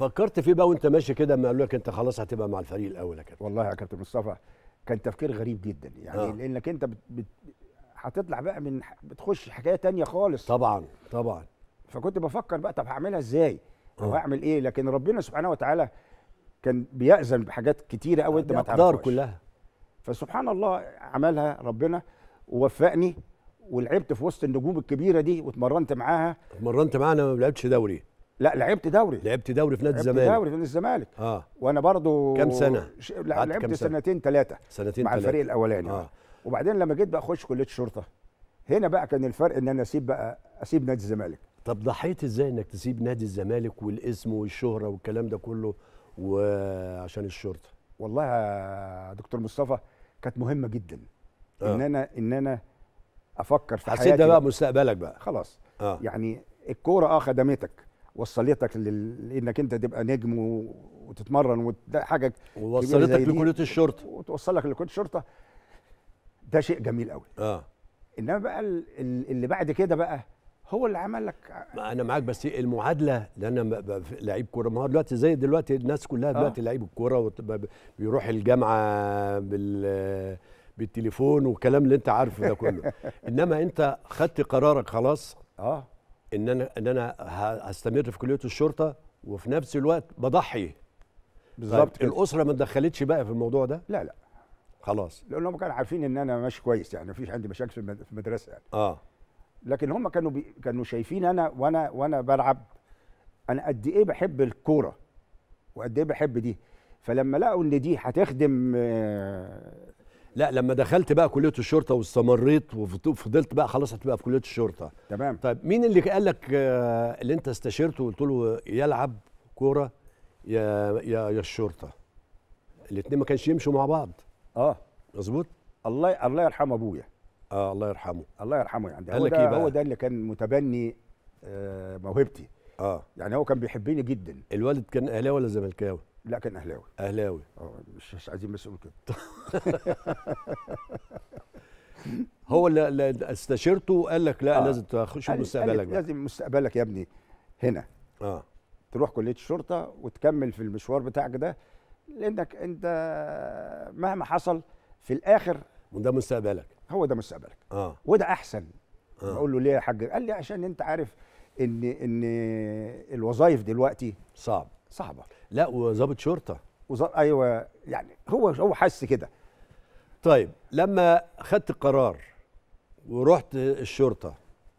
فكرت فيه بقى وانت ماشي كده اما قالوا لك انت خلاص هتبقى مع الفريق الاول يا كابتن والله يا كابتن مصطفى كان تفكير غريب جدا يعني آه. لانك انت بت... بت... هتطلع بقى من بتخش حكايه تانية خالص طبعا طبعا فكنت بفكر بقى طب هعملها ازاي او آه. هعمل ايه لكن ربنا سبحانه وتعالى كان بيأذن بحاجات كتيره قوي انت ما تعرفهاش كلها فسبحان الله عملها ربنا ووفقني ولعبت في وسط النجوم الكبيره دي واتمرنت معاها اتمرنت معاها ما لعبتش دوري لا لعبت دوري لعبت دوري في نادي الزمالك لعبت دوري في نادي الزمالك اه وانا برضو كام سنه ش... لعبت كم سنتين ثلاثه سنتين ثلاثه مع الفريق الاولاني آه. وبعدين لما جيت بقى اخش كليه الشرطه هنا بقى كان الفرق ان انا اسيب بقى اسيب نادي الزمالك طب ضحيت ازاي انك تسيب نادي الزمالك والاسم والشهره والكلام ده كله وعشان الشرطه والله يا دكتور مصطفى كانت مهمه جدا آه. ان انا ان انا افكر في حياتي حسيت ده بقى مستقبلك بقى خلاص آه. يعني الكوره اه خدمتك وصلتك لانك انت تبقى نجم وتتمرن حاجه ووصلتك لكليه الشرطه وتوصلك لكليه الشرطه ده شيء جميل قوي اه انما بقى اللي بعد كده بقى هو اللي عمل لك انا معاك بس المعادله لان لعيب كوره ما هو دلوقتي زي دلوقتي الناس كلها آه. دلوقتي آه. لعيب الكوره بيروح الجامعه بال بالتليفون والكلام اللي انت عارفه ده كله انما انت خدت قرارك خلاص اه ان انا ان انا هستمر في كليه الشرطه وفي نفس الوقت بضحي بالظبط طيب الاسره ما اتدخلتش بقى في الموضوع ده لا لا خلاص لان هم كانوا عارفين ان انا ماشي كويس يعني مفيش عندي مشاكل في المدرسه يعني اه لكن هم كانوا بي... كانوا شايفين انا وانا وانا بلعب انا قد ايه بحب الكوره وقد ايه بحب دي فلما لقوا ان دي هتخدم آه، لا لما دخلت بقى كليه الشرطه واستمريت وفضلت بقى خلاص هتبقى في كليه الشرطه تمام طيب مين اللي قال لك آه، اللي انت استشرته وقلت له يلعب كوره يا يا يا الشرطه الاثنين ما كانش يمشوا مع بعض اه مظبوط الله الله يرحم ابويا اه الله يرحمه الله يرحمه يعني ده لك إيه هو ده اللي كان متبني آه، موهبتي اه يعني هو كان بيحبني جدا الوالد كان اهلاوي ولا زملكاوي لا كان اهلاوي اهلاوي اه مش عايزين مسؤول كده هو اللي استشرته وقال لك لا آه. لازم تشوف مستقبلك بقى لازم مستقبلك يا ابني هنا اه تروح كليه الشرطه وتكمل في المشوار بتاعك ده لانك انت مهما حصل في الاخر وده مستقبلك هو ده مستقبلك اه وده احسن آه. بقول له ليه يا حاج قال لي عشان انت عارف ان ان الوظائف دلوقتي صعب صعبه لا وظابط شرطه وزار ايوه يعني هو هو حس كده طيب لما خدت القرار ورحت الشرطه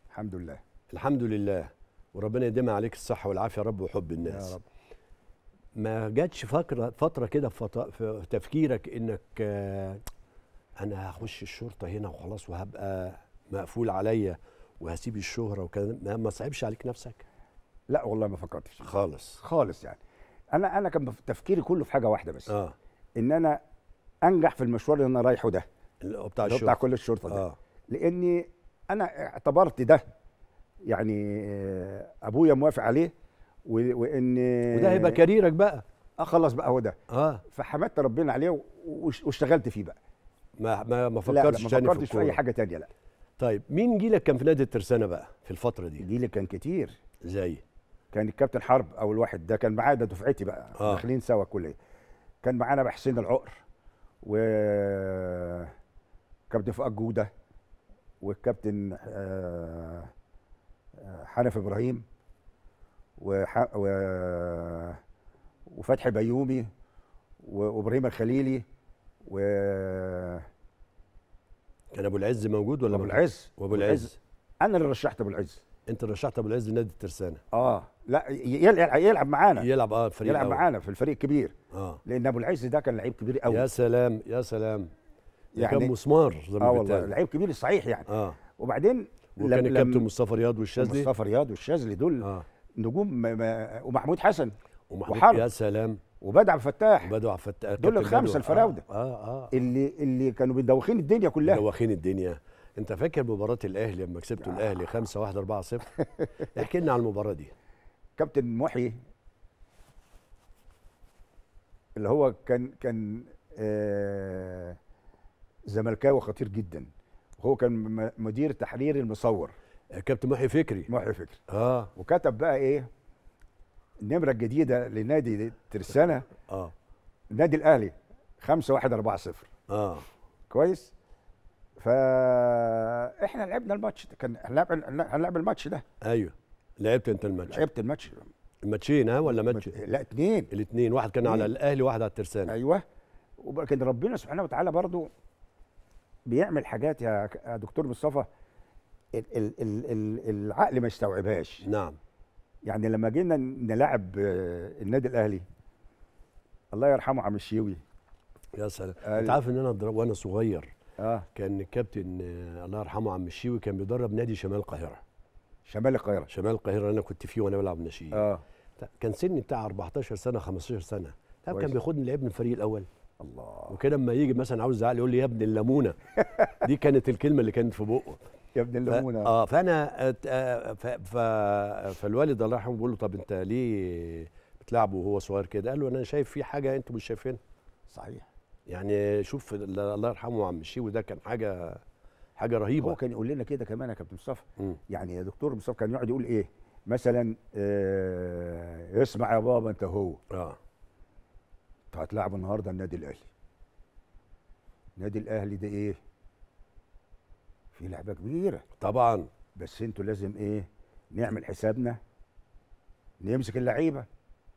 الحمد لله الحمد لله وربنا يديمها عليك الصحه والعافيه يا رب وحب الناس يا رب ما جاتش فكره فتره كده في تفكيرك انك انا هخش الشرطه هنا وخلاص وهبقى مقفول عليا وهسيب الشهره وكده ما صعبش عليك نفسك لا والله ما فكرتش خالص خالص يعني انا انا كان تفكيري كله في حاجه واحده بس آه. ان انا انجح في المشوار اللي انا رايحه ده بتاع الشرطه بتاع كل الشرطه ده آه. لاني انا اعتبرت ده يعني آه، ابويا موافق عليه وان وده هيبقى كاريرك بقى اه خلاص بقى هو ده اه فحمدت ربنا عليه واشتغلت فيه بقى ما ما ما فكرتش لا لا ما فكرتش في, في اي حاجه تانية لا طيب مين جيلك كان في نادي الترسانه بقى في الفتره دي؟ جيلي كان كتير زي كان الكابتن حرب اول واحد ده كان معايا ده دفعتي بقى آه. داخلين سوا كليه كان معانا حسين العقر و كابتن فؤاد جوده والكابتن آه، آه، حنف ابراهيم وح... و... وفتحي بيومي وابراهيم الخليلي و كان ابو العز موجود ولا ابو العز وابو العز انا اللي رشحت ابو العز انت رشحت ابو العز لنادي الترسانه اه لا يلعب يلعب معانا يلعب اه فريق يلعب معانا في الفريق الكبير اه لان ابو العز ده كان لعيب كبير قوي يا سلام يا سلام يعني كان مسمار زي ما اه والله لعيب كبير صحيح يعني اه وبعدين وكان الكابتن مصطفى رياض والشاذلي مصطفى رياض والشاذلي دول آه. نجوم ومحمود حسن ومحمود وحرب يا سلام وبدع فتاح بدع فتاح دول الخمسه الفراوده آه. آه. آه. اللي اللي كانوا بيدوخين الدنيا كلها مدوخين الدنيا انت فاكر مباراه الاهلي لما كسبتوا آه. الاهلي 5 1 4 0 احكي لنا على المباراه دي كابتن محي اللي هو كان كان آه زملكاوي خطير جدا هو كان مدير تحرير المصور كابتن محي فكري محي فكري اه وكتب بقى ايه النمره الجديده لنادي ترسانه اه النادي الاهلي 5 1 4 0 اه كويس فاحنا لعبنا الماتش كان هنلعب هنلعب الماتش ده ايوه لعبت انت الماتش لعبت الماتش ماتشين ها ولا ماتش؟ لا اثنين الاثنين واحد كان على الاهلي واحد على الترسانة ايوه ولكن ربنا سبحانه وتعالى برضو بيعمل حاجات يا دكتور مصطفى العقل ما يستوعبهاش نعم يعني لما جينا نلعب آه، النادي الاهلي الله يرحمه عم الشيوي يا سلام انت عارف ان انا وانا صغير اه كان كابتن آه، الله يرحمه عم الشيوي كان بيدرب نادي شمال القاهره شمال القاهره شمال القاهره انا كنت فيه وانا بلعب ناشئين اه كان سني بتاع 14 سنه 15 سنه طب كان بياخدني لعيب من الفريق الاول الله وكده لما يجي مثلا عاوز يزعل يقول لي يا ابن الليمونه دي كانت الكلمه اللي كانت في بقه يا ابن الليمونه اه فانا أت... آه، ف... ف... فالوالد الله يرحمه بيقول له طب انت ليه بتلعبه وهو صغير كده قال له انا شايف في حاجه انتوا مش شايفينها صحيح يعني شوف الله يرحمه عم الشيوي ده كان حاجه حاجه رهيبه هو كان يقول لنا كده كمان يا كابتن مصطفى يعني يا دكتور مصطفى كان يقعد يقول ايه مثلا آه اسمع يا بابا انت هو اه انتوا هتلعبوا النهارده النادي الاهلي النادي الاهلي ده ايه في لعبه كبيره طبعا بس انتوا لازم ايه نعمل حسابنا نمسك اللعيبه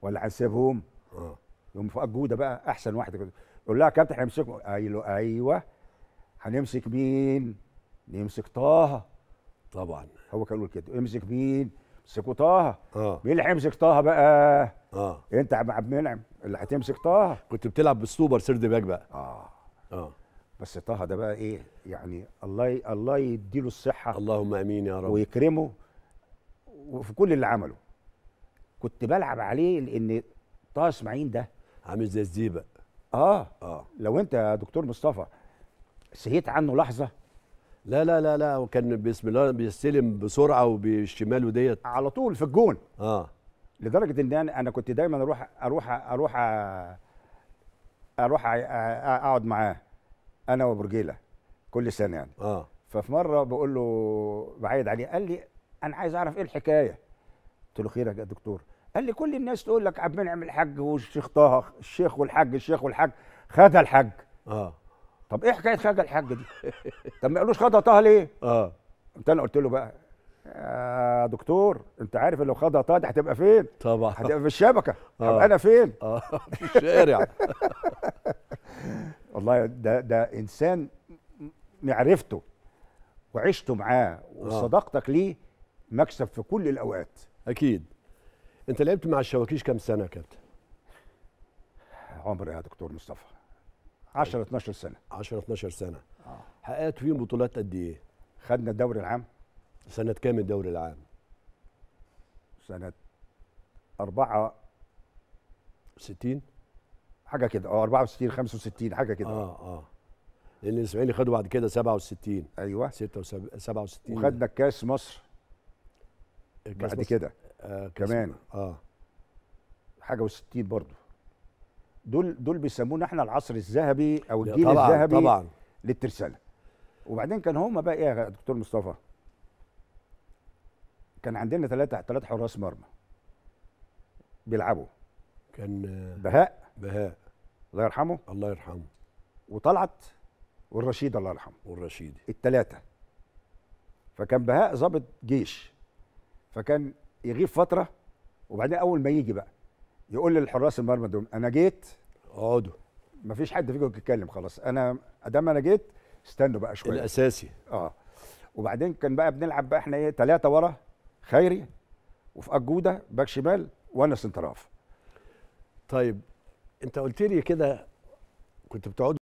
ولا هنسيبهم اه يقوم فؤاد جوده بقى احسن واحد كده يقول لها كابتن هنمسك ايوه ايوه هنمسك مين؟ نمسك طه طبعا هو كان يقول كده امسك مين؟ امسكوا طه اه مين اللي هيمسك طه بقى؟ اه انت يا عبد المنعم اللي هتمسك طه كنت بتلعب بالسوبر سيرد باك بقى اه اه بس طه ده بقى ايه؟ يعني الله ي... الله يديله الصحه اللهم امين يا رب ويكرمه وفي كل اللي عمله كنت بلعب عليه لان طه اسماعيل ده عامل زي الزيبق اه اه لو انت يا دكتور مصطفى سهيت عنه لحظه لا لا لا لا وكان بسم الله بيستلم بسرعه وبالشمال وديت على طول في الجون اه لدرجه ان انا انا كنت دايما اروح اروح اروح اروح اقعد معاه انا وبرجيله كل سنه يعني اه ففي مره بقول له بعيد عليه قال لي انا عايز اعرف ايه الحكايه قلت له خيرك يا دكتور قال لي كل الناس تقول لك عبد المنعم الحاج والشيخ طه الشيخ والحاج الشيخ والحاج خدها الحاج اه طب ايه حكايه خدها الحاج دي طب ما يقولوش خدها طه ليه اه انت انا قلت له بقى يا دكتور انت عارف لو خدها طه دي هتبقى فين طبعا هتبقى في الشبكه آه. انا فين اه في الشارع والله ده ده انسان معرفته وعشته معاه آه. وصداقتك ليه مكسب في كل الاوقات اكيد انت لعبت مع الشواكيش كم سنه كابتن عمري يا دكتور مصطفى 10 12 طيب. سنه 10 12 سنه اه حققت فيهم بطولات قد ايه خدنا الدوري العام سنه كام الدوري العام سنه 64 حاجه كده اه 64 65 حاجه كده اه اه لان الاسماعيلي خدوا بعد كده 67 ايوه 67 وخدنا كاس مصر بعد كده آه كمان اه, آه، حاجه و60 برضه دول دول بيسمونا احنا العصر الذهبي او الجيل طبعًا الذهبي طبعا للترسانه وبعدين كان هما بقى ايه يا دكتور مصطفى كان عندنا ثلاثه ثلاثه حراس مرمى بيلعبوا كان بهاء بهاء الله يرحمه الله يرحمه وطلعت والرشيد الله يرحمه والرشيدي الثلاثه فكان بهاء ظابط جيش فكان يغيب فتره وبعدين اول ما يجي بقى يقول للحراس المرمى دول انا جيت اقعدوا مفيش حد فيكم يتكلم خلاص انا ادام انا جيت استنوا بقى شويه الاساسي اه وبعدين كان بقى بنلعب بقى احنا ايه ثلاثه ورا خيري وفي جوده باك شمال وانا سنتراف طيب انت قلت لي كده كنت بتقعد